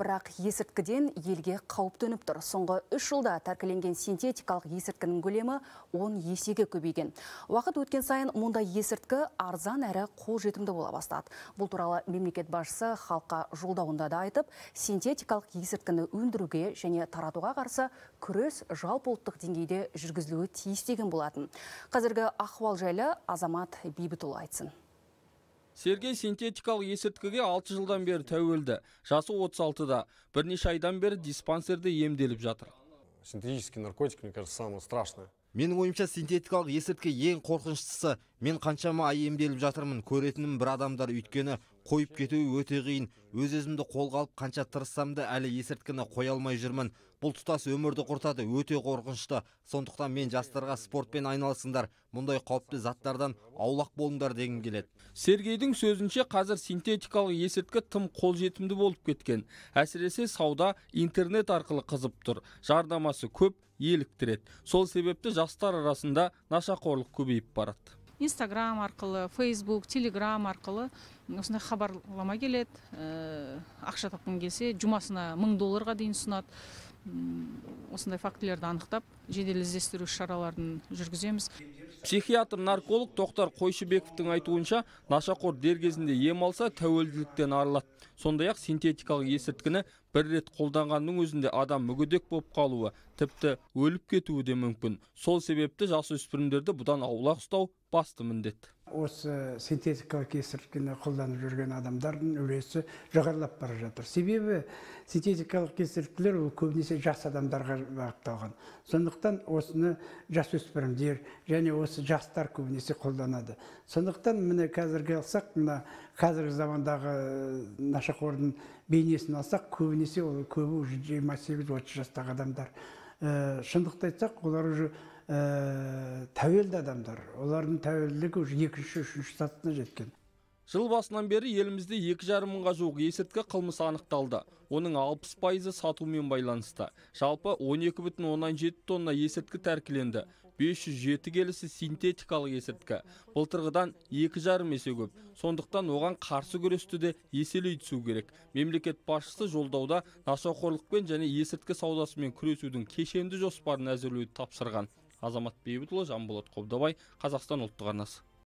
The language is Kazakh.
бірақ есірткіден елге қауіп төніп тұр. Соңғы үш жылда тәркіленген синтетикалық есірткінің көлемі 10 есеге көбейген. Уақыт өткен сайын мұндай есірткі арзан әрі қол жетімді бола бастады. Бұл туралы мемлекет басшысы халыққа жолдауында да айтып, синтетикалық есірткіні өндіруге және таратуға қарсы күрес жалпыұлттық деңгейде жүргізілуі тиіс деген болатын. Қазіргі ахуал жайлы Азамат Бейбітұлы айтсын сергей синтетикалық есірткіге 6 жылдан бері тәуелді жасы 36-да бірнеше айдан бері диспансерде емделіп жатыр синтетический наркотик мне кажется самое страшное менің ойымша синтетикалық есірткі ең қорқыныштысы мен қаншама ай емделіп жатырмын көретінім бір адамдар үйткені, қойып кету өте қиын өз өзімді қолға алып қанша тырыссам да әлі есірткіні қоя алмай жүрмін бұл тұтас өмірді құртады өте қорқынышты сондықтан мен жастарға спортпен айналысыңдар мұндай қауіпті заттардан аулақ болыңдар дегім келеді сергейдің сөзінше қазір синтетикалық есірткі тым қолжетімді болып кеткен әсіресе сауда интернет арқылы қызып тұр жарнамасы көп еліктіреді сол себепті жастар арасында нашақорлық көбейіп барады инстаграм арқылы фейсбук телеграм арқылы осындай хабарлама келеді ә, ақша тапқың келсе жұмасына мың долларға дейін ұсынады осындай фактілерді анықтап жедел іздестіру шараларын жүргіземіз психиатр нарколог тоқтар қойшыбековтың айтуынша нашақор дер кезінде ем алса тәуелділіктен арылады сондай ақ синтетикалық есірткіні бір рет қолданғанның өзінде адам мүгедек болып қалуы тіпті өліп кетуі де мүмкін сол себепті жасөспірімдерді бұдан аулақ ұстау басты міндет осы синтетикалық кесірткені қолданып жүрген адамдардың үлесі жоғарылап бара жатыр себебі синтетикалық кесірткілер ол көбінесе жас адамдарға бағытталған сондықтан осыны жасөспірімдер және осы жастар көбінесе қолданады сондықтан міне қазіргі алсақ мына қазіргі замандағы нашақордың бейнесін алсақ көбінесе ол көбі уже жиырма сегіз отыз жастағы адамдар шындықты айтсақ олар уже ә, тәуелді адамдар олардың тәуелділігі уже екінші үшінші сатысына жеткен жыл басынан бері елімізде екі жарым мыңға жуық есірткі қылмысы анықталды оның алпыс пайызы сатумен байланысты жалпы он екі бүтін оннан жеті тонна есірткі тәркіленді 507 келісі синтетикалық есірткі былтырғыдан екі жарым есе көп сондықтан оған қарсы күресті де еселей түсу керек мемлекет басшысы жолдауда нашақорлықпен және есірткі саудасымен күресудің кешенді жоспарын әзірлеуді тапсырған азамат бейбітұлы жанболат қобдабай қазақстан ұлттық арнасы